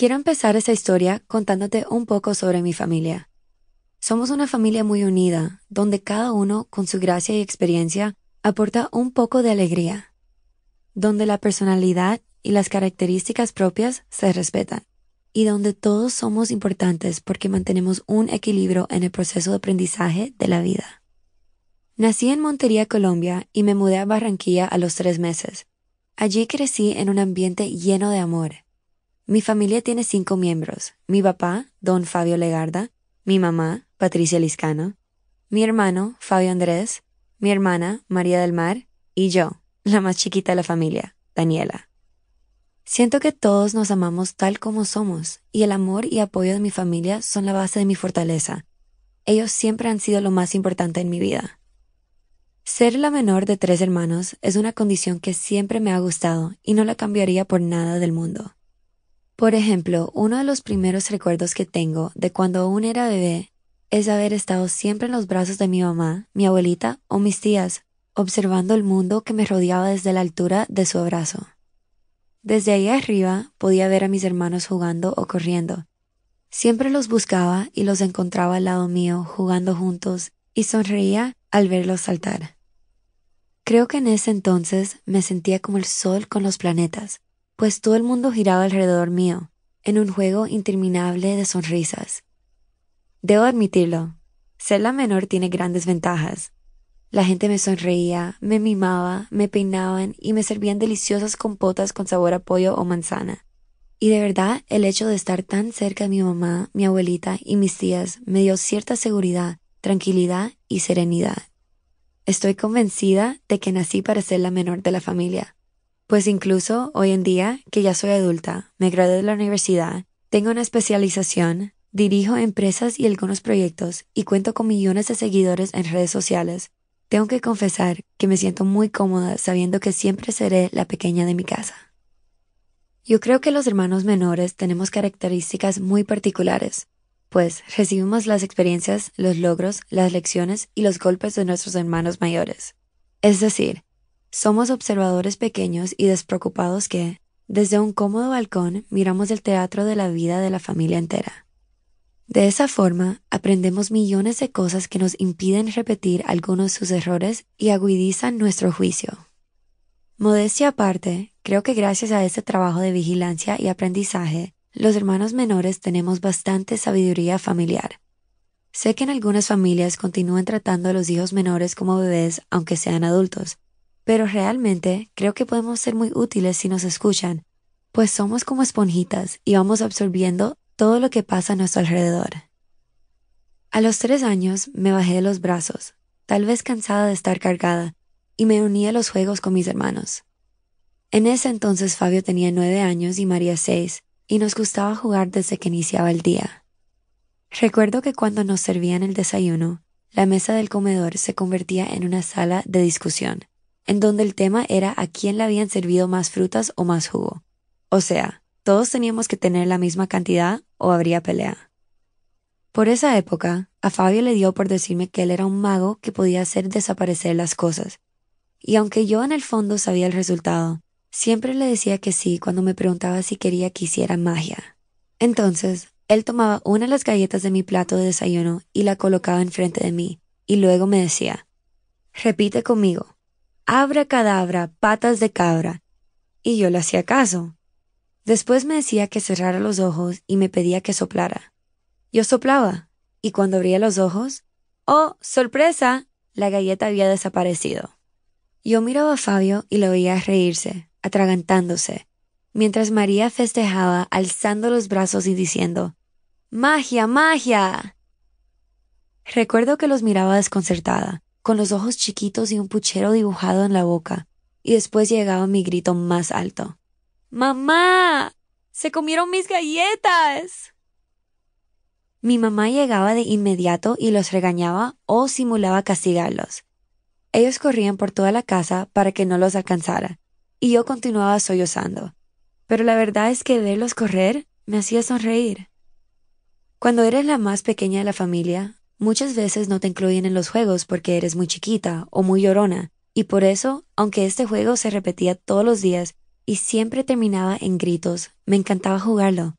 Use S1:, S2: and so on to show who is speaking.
S1: Quiero empezar esta historia contándote un poco sobre mi familia. Somos una familia muy unida, donde cada uno, con su gracia y experiencia, aporta un poco de alegría, donde la personalidad y las características propias se respetan, y donde todos somos importantes porque mantenemos un equilibrio en el proceso de aprendizaje de la vida. Nací en Montería, Colombia, y me mudé a Barranquilla a los tres meses. Allí crecí en un ambiente lleno de amor, mi familia tiene cinco miembros. Mi papá, don Fabio Legarda, mi mamá, Patricia Liscano, mi hermano, Fabio Andrés, mi hermana, María del Mar, y yo, la más chiquita de la familia, Daniela. Siento que todos nos amamos tal como somos, y el amor y apoyo de mi familia son la base de mi fortaleza. Ellos siempre han sido lo más importante en mi vida. Ser la menor de tres hermanos es una condición que siempre me ha gustado y no la cambiaría por nada del mundo. Por ejemplo, uno de los primeros recuerdos que tengo de cuando aún era bebé es haber estado siempre en los brazos de mi mamá, mi abuelita o mis tías, observando el mundo que me rodeaba desde la altura de su abrazo. Desde ahí arriba podía ver a mis hermanos jugando o corriendo. Siempre los buscaba y los encontraba al lado mío jugando juntos y sonreía al verlos saltar. Creo que en ese entonces me sentía como el sol con los planetas, pues todo el mundo giraba alrededor mío, en un juego interminable de sonrisas. Debo admitirlo, ser la menor tiene grandes ventajas. La gente me sonreía, me mimaba, me peinaban y me servían deliciosas compotas con sabor a pollo o manzana. Y de verdad, el hecho de estar tan cerca de mi mamá, mi abuelita y mis tías me dio cierta seguridad, tranquilidad y serenidad. Estoy convencida de que nací para ser la menor de la familia, pues incluso hoy en día, que ya soy adulta, me gradué de la universidad, tengo una especialización, dirijo empresas y algunos proyectos y cuento con millones de seguidores en redes sociales, tengo que confesar que me siento muy cómoda sabiendo que siempre seré la pequeña de mi casa. Yo creo que los hermanos menores tenemos características muy particulares, pues recibimos las experiencias, los logros, las lecciones y los golpes de nuestros hermanos mayores. Es decir, somos observadores pequeños y despreocupados que, desde un cómodo balcón, miramos el teatro de la vida de la familia entera. De esa forma, aprendemos millones de cosas que nos impiden repetir algunos de sus errores y agudizan nuestro juicio. Modestia aparte, creo que gracias a este trabajo de vigilancia y aprendizaje, los hermanos menores tenemos bastante sabiduría familiar. Sé que en algunas familias continúan tratando a los hijos menores como bebés aunque sean adultos, pero realmente creo que podemos ser muy útiles si nos escuchan, pues somos como esponjitas y vamos absorbiendo todo lo que pasa a nuestro alrededor. A los tres años me bajé de los brazos, tal vez cansada de estar cargada, y me uní a los juegos con mis hermanos. En ese entonces Fabio tenía nueve años y María seis, y nos gustaba jugar desde que iniciaba el día. Recuerdo que cuando nos servían el desayuno, la mesa del comedor se convertía en una sala de discusión en donde el tema era a quién le habían servido más frutas o más jugo. O sea, todos teníamos que tener la misma cantidad o habría pelea. Por esa época, a Fabio le dio por decirme que él era un mago que podía hacer desaparecer las cosas. Y aunque yo en el fondo sabía el resultado, siempre le decía que sí cuando me preguntaba si quería que hiciera magia. Entonces, él tomaba una de las galletas de mi plato de desayuno y la colocaba enfrente de mí, y luego me decía, repite conmigo, abra cadabra, patas de cabra. Y yo le hacía caso. Después me decía que cerrara los ojos y me pedía que soplara. Yo soplaba, y cuando abría los ojos, ¡oh, sorpresa! La galleta había desaparecido. Yo miraba a Fabio y lo veía reírse, atragantándose, mientras María festejaba alzando los brazos y diciendo, ¡Magia, magia! Recuerdo que los miraba desconcertada, con los ojos chiquitos y un puchero dibujado en la boca, y después llegaba mi grito más alto. ¡Mamá! ¡Se comieron mis galletas! Mi mamá llegaba de inmediato y los regañaba o simulaba castigarlos. Ellos corrían por toda la casa para que no los alcanzara, y yo continuaba sollozando. Pero la verdad es que verlos correr me hacía sonreír. Cuando eres la más pequeña de la familia, Muchas veces no te incluyen en los juegos porque eres muy chiquita o muy llorona, y por eso, aunque este juego se repetía todos los días y siempre terminaba en gritos, me encantaba jugarlo.